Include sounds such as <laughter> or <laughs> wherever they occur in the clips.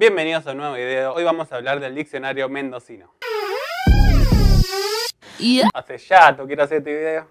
Bienvenidos a un nuevo video. Hoy vamos a hablar del diccionario mendocino. Hace ya, ¿tú quiero hacer este video.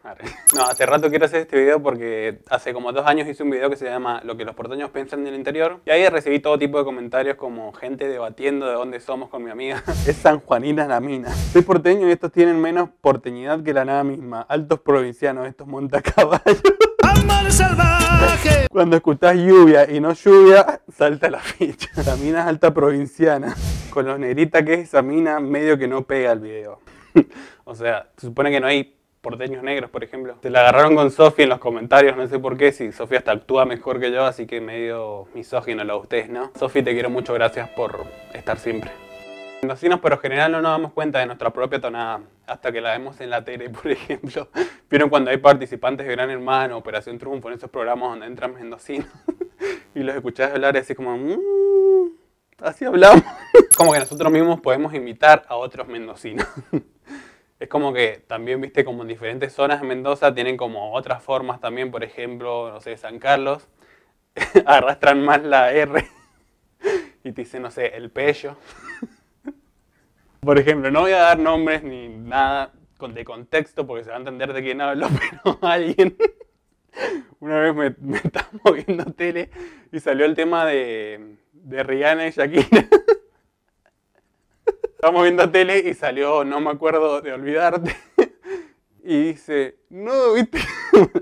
No, hace rato quiero hacer este video porque hace como dos años hice un video que se llama Lo que los porteños piensan del interior. Y ahí recibí todo tipo de comentarios como gente debatiendo de dónde somos con mi amiga. <laughs> Es San Juanina la mina. Soy porteño y estos tienen menos porteñidad que la nada misma. Altos provincianos, estos montacaballos. <laughs> salvaje! Cuando escuchás lluvia y no lluvia, salta la ficha. La mina es alta provinciana. Con los negrita que es esa mina, medio que no pega el video. <laughs> o sea, se supone que no hay porteños negros, por ejemplo. Te la agarraron con Sofi en los comentarios, no sé por qué, si Sofi hasta actúa mejor que yo, así que medio misógino lo de ustedes, ¿no? Sofi, te quiero mucho, gracias por estar siempre. Mendocinos, pero en general no nos damos cuenta de nuestra propia tonada, hasta que la vemos en la tele, <laughs> por ejemplo. Vieron cuando hay participantes de Gran Hermano, Operación Triunfo, en esos programas donde entran mendocinos <laughs> y los escuchás hablar así como... Mm, así hablamos. Como que nosotros mismos podemos invitar a otros mendocinos es como que también, viste, como en diferentes zonas de Mendoza tienen como otras formas también, por ejemplo, no sé, San Carlos, <laughs> arrastran más la R y te dicen, no sé, el pello. por ejemplo, no voy a dar nombres ni nada de contexto porque se va a entender de quién hablo, <laughs> pero alguien una vez me, me <laughs> estaba moviendo tele y salió el tema de, de Rihanna y Shakira estábamos viendo tele y salió, no me acuerdo de olvidarte. <laughs> y dice, no, viste.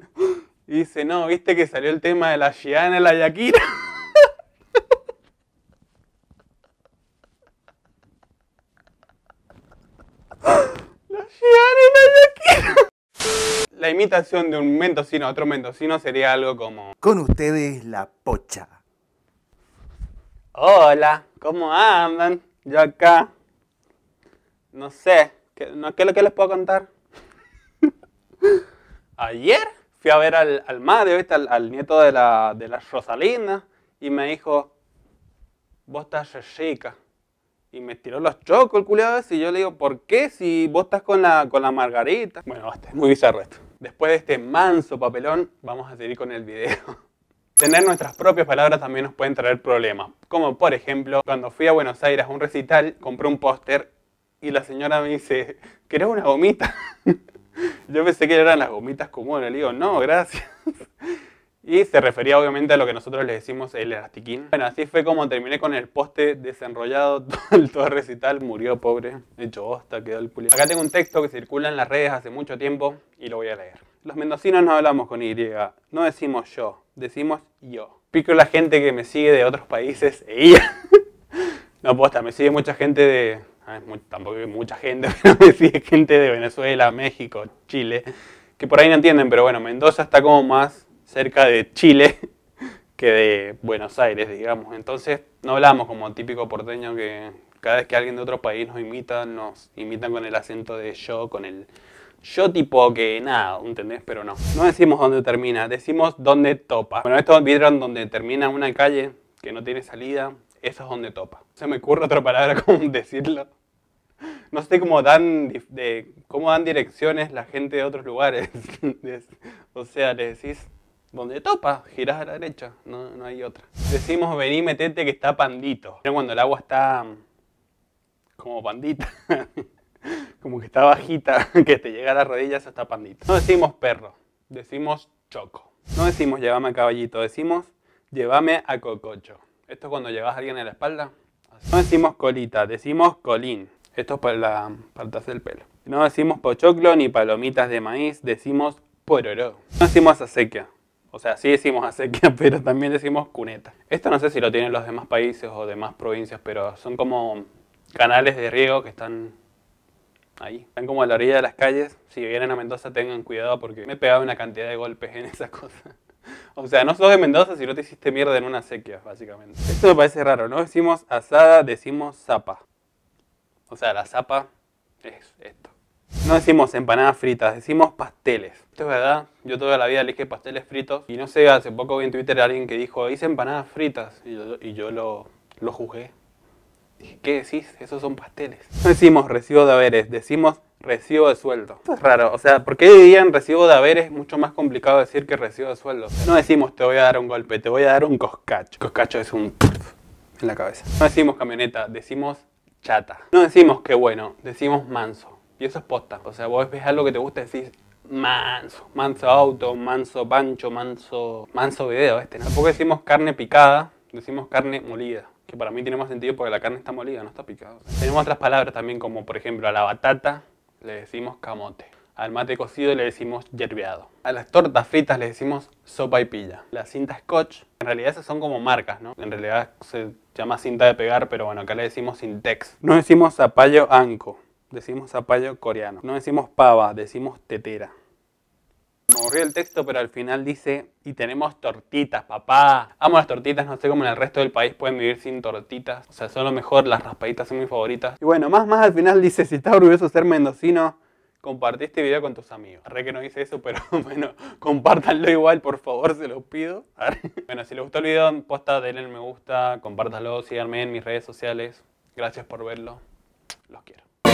<laughs> dice, no, viste que salió el tema de la Giana y la Yakira. <laughs> la Giana y la Yakira. La imitación de un mendocino a otro mendocino sería algo como. Con ustedes la pocha. Hola, ¿cómo andan? Yo acá no sé, ¿qué, no, es lo que les puedo contar? <laughs> Ayer fui a ver al, madre, ¿viste? Al, nieto de la, de Rosalina, y me dijo, vos estás chica. Y me tiró los chocos el culiado y yo le digo, ¿por qué si vos estás con la, con la margarita? Bueno, este es muy bizarro esto. Después de este manso papelón, vamos a seguir con el video. <laughs> Tener nuestras propias palabras también nos pueden traer problemas. Como por ejemplo, cuando fui a Buenos Aires a un recital, compré un póster y la señora me dice, ¿querés una gomita? <laughs> Yo pensé que eran las gomitas comunes, le digo, no, gracias. <laughs> Y se refería obviamente a lo que nosotros le decimos el elastiquín. Bueno, así fue como terminé con el poste desenrollado, <laughs> todo el, todo recital, murió pobre, hecho hosta, quedó el pulido. Acá tengo un texto que circula en las redes hace mucho tiempo y lo voy a leer. Los mendocinos no hablamos con Y, no decimos yo, decimos yo. Pico la gente que me sigue de otros países ella. No, posta, me sigue mucha gente de, Ah, tampoco hay mucha gente, pero <laughs> sí hay gente de Venezuela, México, Chile, que por ahí no entienden, pero bueno, Mendoza está como más cerca de Chile <laughs> que de Buenos Aires, digamos. Entonces no hablamos como típico porteño que cada vez que alguien de otro país nos imita, nos imitan con el acento de yo, con el yo tipo que nada, ¿entendés? Pero no. No decimos dónde termina, decimos dónde topa. Bueno, esto vieron donde termina una calle que no tiene salida, eso es donde topa. Se me ocurre otra palabra <laughs> como decirlo no sé cómo dan, cómo dan direcciones la gente de otros lugares. <laughs> o sea, le decís, donde topa, girás a la derecha, no, hay otra. Decimos, vení, metete que está pandito. Pero cuando el agua está mm, como pandita, <laughs> como que está bajita, <laughs> que te llega a las rodillas, está pandito. No decimos perro, decimos choco. No decimos llévame a caballito, decimos llévame a cococho. Esto es cuando llevas a alguien a la espalda. No decimos colita, decimos colín. Esto es para la parte del pelo. No decimos pochoclo ni palomitas de maíz, decimos pororó. No decimos acequia. O sea, sí decimos acequia, <laughs> pero también decimos cuneta. Esto no sé si lo tienen los demás países o demás provincias, pero son como canales de riego que están ahí. Están como a la orilla de las calles. Si vienen a Mendoza tengan cuidado porque me he pegado una cantidad de golpes en <laughs> esa cosa. O sea, no sos de Mendoza si no te hiciste mierda en una acequia, básicamente. Esto me parece raro, no decimos asada, decimos zapa o sea, la zapa es esto. No decimos empanadas fritas, decimos pasteles. Esto es verdad, yo toda la vida le pasteles fritos. Y no sé, hace poco vi en Twitter a alguien que dijo, hice empanadas fritas. Y yo, lo, lo juzgué. Dije, ¿qué decís? Esos son pasteles. No decimos recibo de haberes, decimos recibo de sueldo. Esto es raro, o sea, ¿por qué dirían recibo de haberes? Es mucho más complicado decir que recibo de sueldo. No decimos te voy a dar un golpe, te voy a dar un coscacho. Coscacho es un <laughs> en la cabeza. No decimos camioneta, decimos chata. No decimos que bueno, decimos manso. Y eso es posta. O sea, vos ves algo que te gusta y decís manso. Manso auto, manso pancho, manso. manso video este. ¿no? Tampoco decimos carne picada, decimos carne molida. Que para mí tiene más sentido porque la carne está molida, no está picada. Tenemos otras palabras también, como por ejemplo a la batata le decimos camote. Al mate cocido le decimos yerbeado. A las tortas fritas le decimos sopa y pilla. La cinta scotch, en realidad esas son como marcas, ¿no? En realidad se se llama cinta de pegar, pero bueno, acá le decimos sin text. No decimos zapallo anco, decimos zapallo coreano. No decimos pava, decimos tetera. Me aburrió el texto, pero al final dice, y tenemos tortitas, papá. Amo las tortitas, no sé cómo en el resto del país pueden vivir sin tortitas. O sea, son lo mejor, las raspaditas son mis favoritas. Y bueno, más más al final dice, si está orgulloso ser mendocino, compartí este video con tus amigos. Arre que no hice eso, pero <laughs> bueno, compártanlo igual, por favor, se los pido. Bueno, si les gustó el video, posta, denle me gusta, compártanlo, síganme en mis redes sociales. Gracias por verlo. Los quiero.